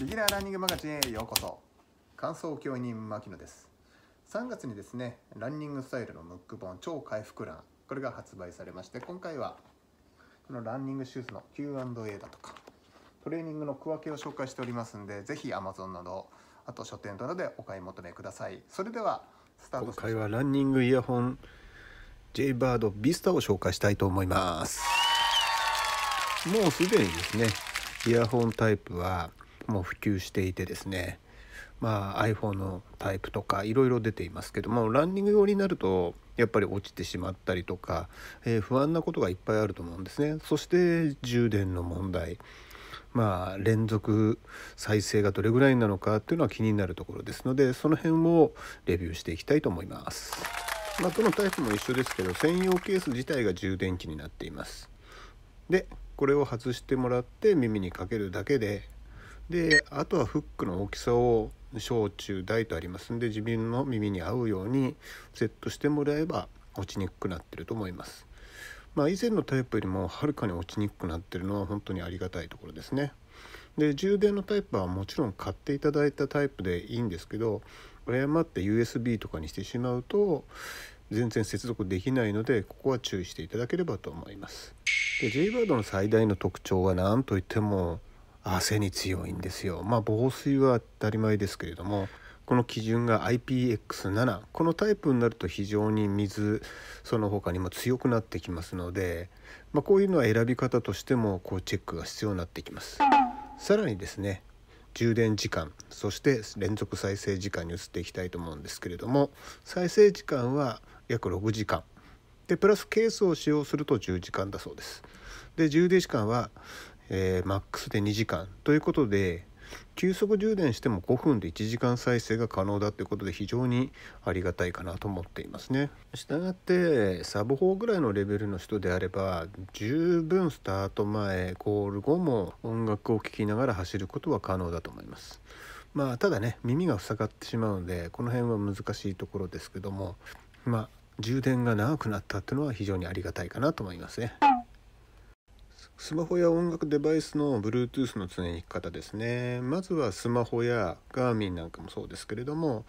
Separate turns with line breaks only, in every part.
ビギナーランニングマガジンへようこそ感想教員牧野です3月にですねランニングスタイルのムック本超回復欄これが発売されまして今回はこのランニングシューズの Q&A だとかトレーニングの区分けを紹介しておりますんでぜひ Amazon などあと書店などでお買い求めくださいそれではスタート今回はランニングイヤホン J バードビスタを紹介したいと思いますもうすでにですねイヤホンタイプはも普及していてですねまあ iPhone のタイプとかいろいろ出ていますけどもランニング用になるとやっぱり落ちてしまったりとか、えー、不安なことがいっぱいあると思うんですねそして充電の問題まあ連続再生がどれぐらいなのかっていうのは気になるところですのでその辺をレビューしていきたいと思います。まあ、どのタイプも一緒ですけど専用ケース自体が充電器になっています。でこれを外してもらって耳にかけるだけでであとはフックの大きさを小中大とありますんで自分の耳に合うようにセットしてもらえば落ちにくくなってると思います。まあ、以前のタイプよりもはるかに落ちにくくなってるのは本当にありがたいところですね。で充電のタイプはもちろん買っていただいたタイプでいいんですけど誤って USB とかにしてしまうと全然接続できないのでここは注意していただければと思います。で J バードの最大の特徴は何といっても汗に強いんですよ。まあ、防水は当たり前ですけれどもこの基準が IPX7 このタイプになると非常に水その他にも強くなってきますので、まあ、こういうのは選び方としてもこうチェックが必要になってきます。さらにですね充電時間そして連続再生時間に移っていきたいと思うんですけれども再生時間は約6時間でプラスケースを使用すると10時間だそうです。で充電時間はえー、マックスで2時間ということで急速充電しても5分で1時間再生が可能だということで非常にありがたいかなと思っていますね。したがってサブ4ぐらいのレベルの人であれば十分スタート前ゴール後も音楽を聴きながら走ることは可能だと思います。まあただね耳が塞がってしまうのでこの辺は難しいところですけどもまあ充電が長くなったっていうのは非常にありがたいかなと思いますね。スマホや音楽デバイスの Bluetooth のつぎ方ですね。まずはスマホやガーミンなんかもそうですけれども、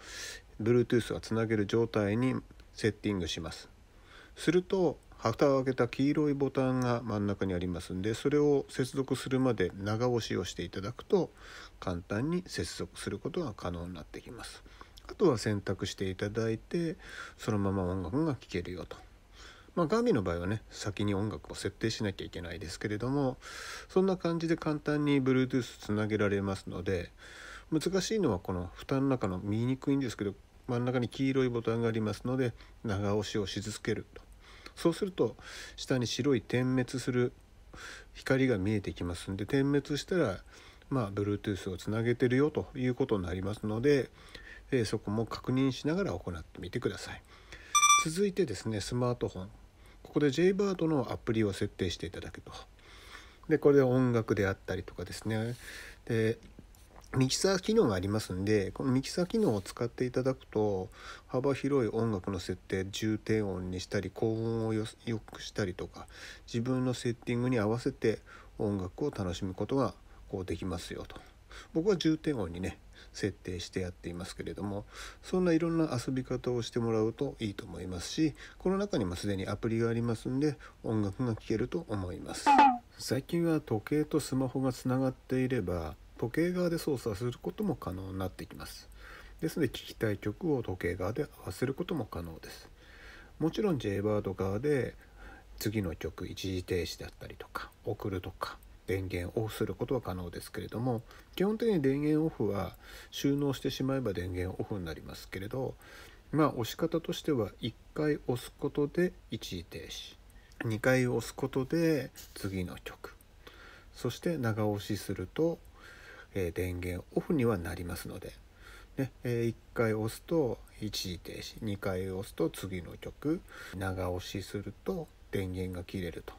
Bluetooth がつなげる状態にセッティングします。すると、旗を開けた黄色いボタンが真ん中にありますんで、それを接続するまで長押しをしていただくと、簡単に接続することが可能になってきます。あとは選択していただいて、そのまま音楽が聴けるよと。まあ、ガーミーの場合はね先に音楽を設定しなきゃいけないですけれどもそんな感じで簡単に Bluetooth つなげられますので難しいのはこの蓋の中の見にくいんですけど真ん中に黄色いボタンがありますので長押しをし続けるとそうすると下に白い点滅する光が見えてきますんで点滅したらまあ Bluetooth をつなげてるよということになりますので、えそこも確認しながら行ってみてください。続いてですねスマートフォンここで JBird のアプリを設定していただくと。でこれで音楽であったりとかですね。でミキサー機能がありますんでこのミキサー機能を使っていただくと幅広い音楽の設定重低音にしたり高音をよくしたりとか自分のセッティングに合わせて音楽を楽しむことがこうできますよと。僕は重点音にね設定してやっていますけれどもそんないろんな遊び方をしてもらうといいと思いますしこの中にもすでにアプリがありますんで音楽が聴けると思います最近は時計とスマホがつながっていれば時計側で操作することも可能になってきますですので聴きたい曲を時計側で合わせることも可能ですもちろん J バード側で次の曲一時停止だったりとか送るとか電源オフすることは可能ですけれども基本的に電源オフは収納してしまえば電源オフになりますけれどまあ押し方としては1回押すことで一時停止2回押すことで次の曲そして長押しすると、えー、電源オフにはなりますので、ねえー、1回押すと一時停止2回押すと次の曲長押しすると電源が切れると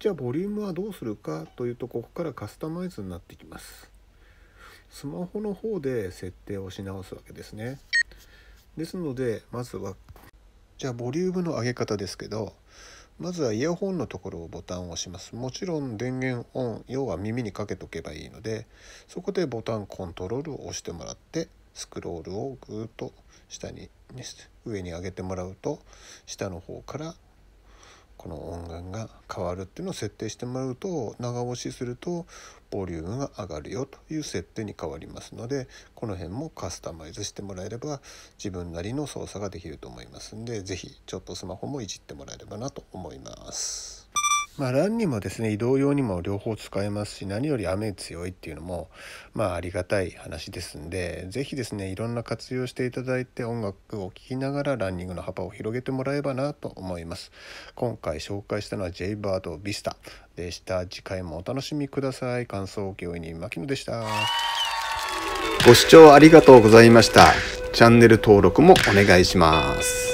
じゃあボリュームはどうするかというとここからカスタマイズになってきますスマホの方で設定をし直すわけですねですのでまずはじゃあボリュームの上げ方ですけどまずはイヤホンのところをボタンを押しますもちろん電源オン要は耳にかけとけばいいのでそこでボタンコントロールを押してもらってスクロールをぐーっと下に、上に上げてもらうと下の方からこの音源が変わるっていうのを設定してもらうと長押しするとボリュームが上がるよという設定に変わりますのでこの辺もカスタマイズしてもらえれば自分なりの操作ができると思いますんで是非ちょっとスマホもいじってもらえればなと思います。まあ、ランにもですね移動用にも両方使えますし何より雨強いっていうのも、まあ、ありがたい話ですんで是非ですねいろんな活用していただいて音楽を聴きながらランニングの幅を広げてもらえばなと思います今回紹介したのは j バード s スタでした次回もお楽しみください感想を教負に牧野でしたご視聴ありがとうございましたチャンネル登録もお願いします